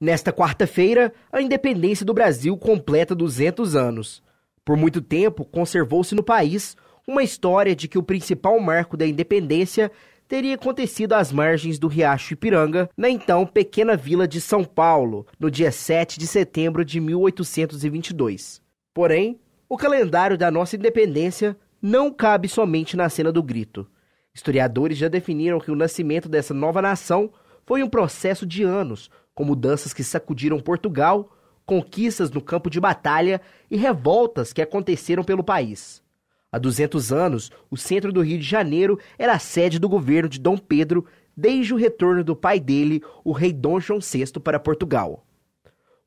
Nesta quarta-feira, a independência do Brasil completa 200 anos. Por muito tempo, conservou-se no país uma história de que o principal marco da independência teria acontecido às margens do Riacho Ipiranga, na então pequena vila de São Paulo, no dia 7 de setembro de 1822. Porém, o calendário da nossa independência não cabe somente na cena do grito. Historiadores já definiram que o nascimento dessa nova nação foi um processo de anos, com mudanças que sacudiram Portugal, conquistas no campo de batalha e revoltas que aconteceram pelo país. Há 200 anos, o centro do Rio de Janeiro era a sede do governo de Dom Pedro desde o retorno do pai dele, o rei Dom João VI, para Portugal.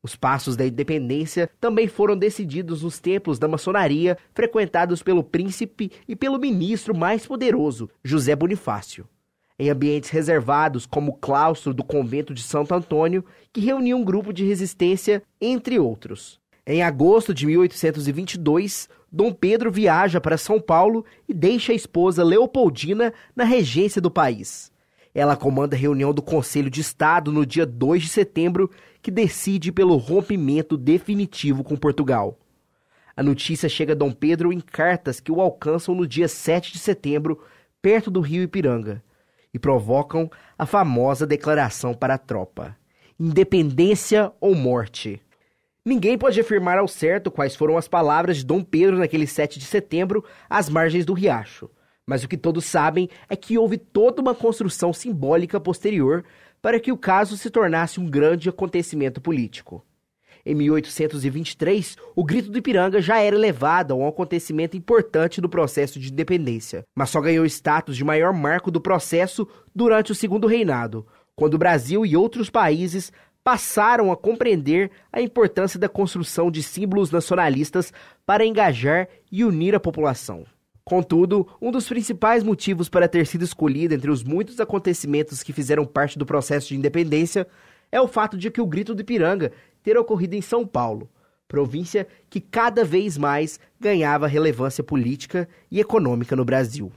Os passos da independência também foram decididos nos templos da maçonaria frequentados pelo príncipe e pelo ministro mais poderoso, José Bonifácio em ambientes reservados, como o claustro do convento de Santo Antônio, que reunia um grupo de resistência, entre outros. Em agosto de 1822, Dom Pedro viaja para São Paulo e deixa a esposa Leopoldina na regência do país. Ela comanda a reunião do Conselho de Estado no dia 2 de setembro, que decide pelo rompimento definitivo com Portugal. A notícia chega a Dom Pedro em cartas que o alcançam no dia 7 de setembro, perto do rio Ipiranga e provocam a famosa declaração para a tropa: independência ou morte. Ninguém pode afirmar ao certo quais foram as palavras de Dom Pedro naquele 7 de setembro às margens do riacho, mas o que todos sabem é que houve toda uma construção simbólica posterior para que o caso se tornasse um grande acontecimento político. Em 1823, o grito do Ipiranga já era elevado a um acontecimento importante do processo de independência, mas só ganhou status de maior marco do processo durante o segundo reinado, quando o Brasil e outros países passaram a compreender a importância da construção de símbolos nacionalistas para engajar e unir a população. Contudo, um dos principais motivos para ter sido escolhido entre os muitos acontecimentos que fizeram parte do processo de independência é o fato de que o grito do Ipiranga ter ocorrido em São Paulo, província que cada vez mais ganhava relevância política e econômica no Brasil.